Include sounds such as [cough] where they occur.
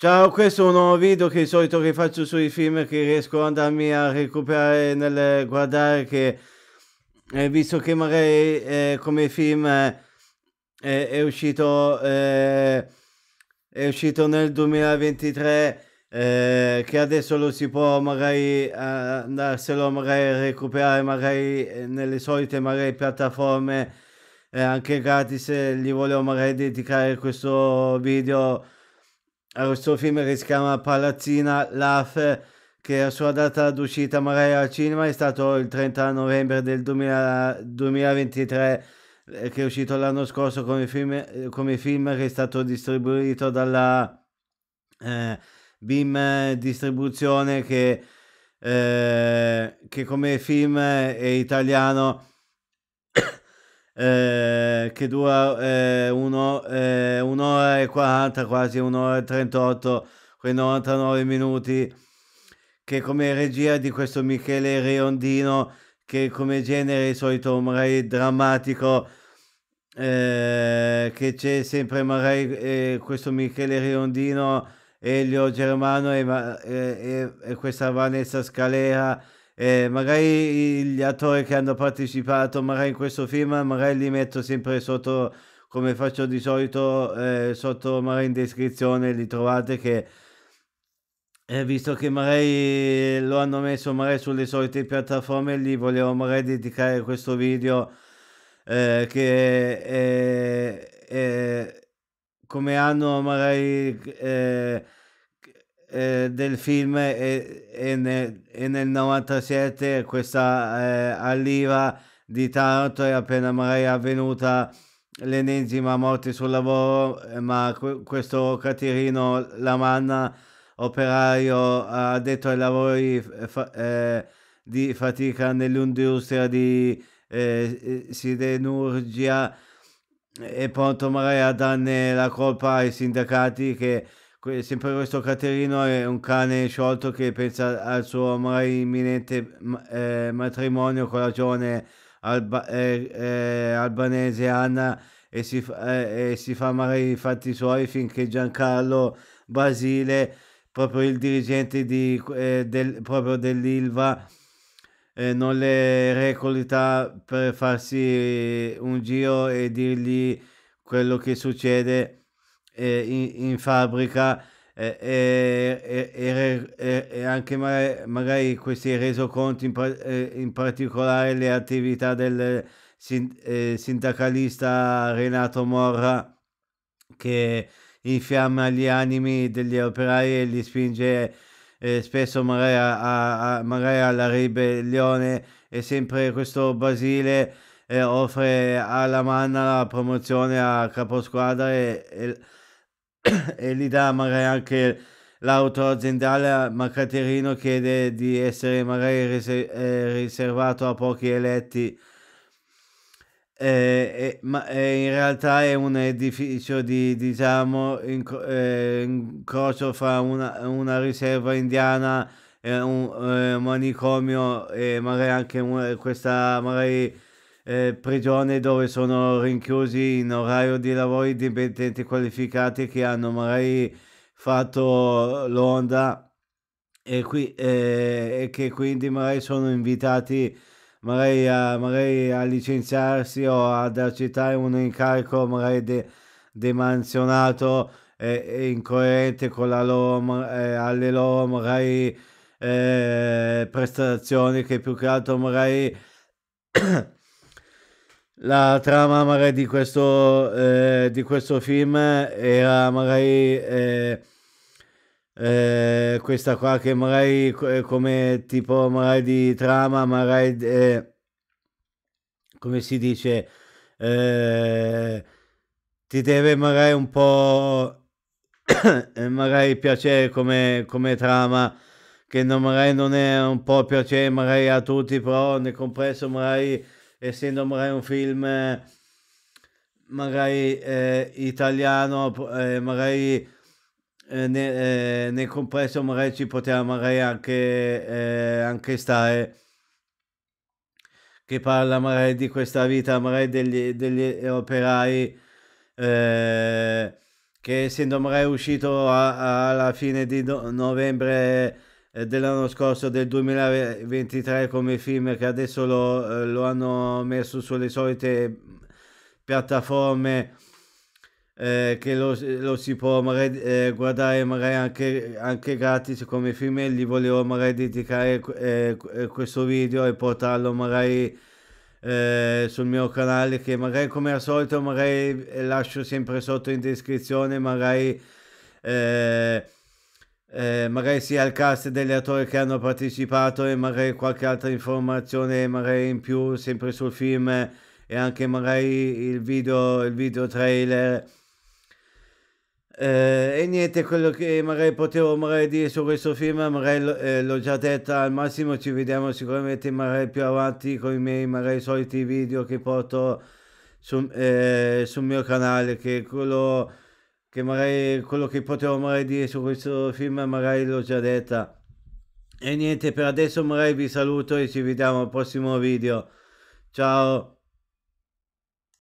Ciao, questo è un nuovo video che di solito che faccio sui film che riesco ad andarmi a recuperare nel guardare che eh, visto che magari eh, come film eh, è uscito eh, è uscito nel 2023 eh, che adesso lo si può magari eh, andarselo magari a recuperare magari nelle solite magari piattaforme anche gratis gli volevo magari dedicare questo video è eh, questo film che si chiama Palazzina Laf, che la sua data d'uscita magari al cinema è stato il 30 novembre del 2000, 2023, eh, che è uscito l'anno scorso come film, eh, come film che è stato distribuito dalla eh, BIM Distribuzione, che, eh, che come film è italiano. [coughs] Eh, che dura eh, uno, eh, 40, quasi 1'38, quei 99 minuti che come regia di questo Michele Riondino che come genere è solito magari drammatico eh, che c'è sempre magari eh, questo Michele Riondino Elio Germano e, e, e questa Vanessa Scalera eh, magari gli attori che hanno partecipato magari in questo film magari li metto sempre sotto come faccio di solito eh, sotto magari in descrizione li trovate che eh, visto che magari lo hanno messo magari sulle solite piattaforme gli volevo magari dedicare questo video eh, che è, è, come anno magari eh, eh, del film e, nel, nel, 97 questa eh, all'iva di Taranto è appena magari avvenuta l'ennesima morte sul lavoro, eh, ma questo Caterino Lamanna, operaio addetto ai lavori eh, fa- eh, di fatica nell'industria di eh, eh siderurgia, è pronto magari a darne la colpa ai sindacati che sempre questo Caterino è un cane sciolto che pensa al suo ormai imminente eh, matrimonio con la giovane alba, eh, eh, albanese Anna e si, eh, e si fa male i fatti suoi finché Giancarlo Basile, proprio il dirigente di, eh, del, proprio dell'Ilva, eh, non le recoluta per farsi un giro e dirgli quello che succede eh, in, in fabbrica e, e, e, e anche magari, questi resoconti, in, in particolare le attività del sindacalista Renato Morra che infiamma gli animi degli operai e li spinge eh, spesso magari, a, a, magari, alla ribellione e sempre questo Basile eh, offre alla Manna la promozione a caposquadra e, e e gli dà magari anche l'auto aziendale, ma Caterino chiede di essere magari eh, riservato a pochi eletti. Eh, eh, ma in realtà è un edificio di diciamo in eh, incrocio fra una, una riserva indiana un eh, manicomio e magari anche un, questa magari eh, prigione dove sono rinchiusi in orario di lavoro i dipendenti qualificati che hanno magari fatto l'onda e, qui, eh, e che quindi magari sono invitati magari a, magari a licenziarsi o ad accettare un incarico magari de, demansionato eh, incoerente con la loro, eh, alle loro magari eh, prestazioni che più che altro magari la trama magari di questo, eh, di questo film era magari eh, eh, questa qua che magari eh, come tipo magari di trama magari eh, come si dice eh, ti deve magari un po' [coughs] magari piacere come, come trama che non, magari non è un po' piacere magari a tutti però nel complesso magari essendo magari un film eh, magari eh, italiano, eh, magari eh, ne, eh, nel complesso magari ci poteva magari anche, eh, anche stare che parla magari di questa vita magari degli, degli operai che essendo magari uscito a, a, alla fine di no novembre eh, dell'anno scorso del 2023 come film che adesso lo, eh, lo hanno messo sulle solite piattaforme eh, che lo, lo, si può magari, eh, guardare magari anche, anche, gratis come film e gli volevo magari dedicare eh, eh questo video e portarlo magari sul mio canale che magari come al solito magari lascio sempre sotto in descrizione magari eh, magari sia il cast degli attori che hanno partecipato e magari qualche altra informazione magari in più sempre sul film e anche magari il video, il video trailer. Eh, e niente, quello che magari potevo magari dire su questo film, magari eh, l'ho già detta al massimo, ci vediamo sicuramente magari più avanti con i miei magari soliti video che porto su, eh, sul mio canale, che quello che magari quello che potevo magari dire su questo film magari l'ho già detta. E niente, per adesso magari vi saluto e ci vediamo al prossimo video. Ciao!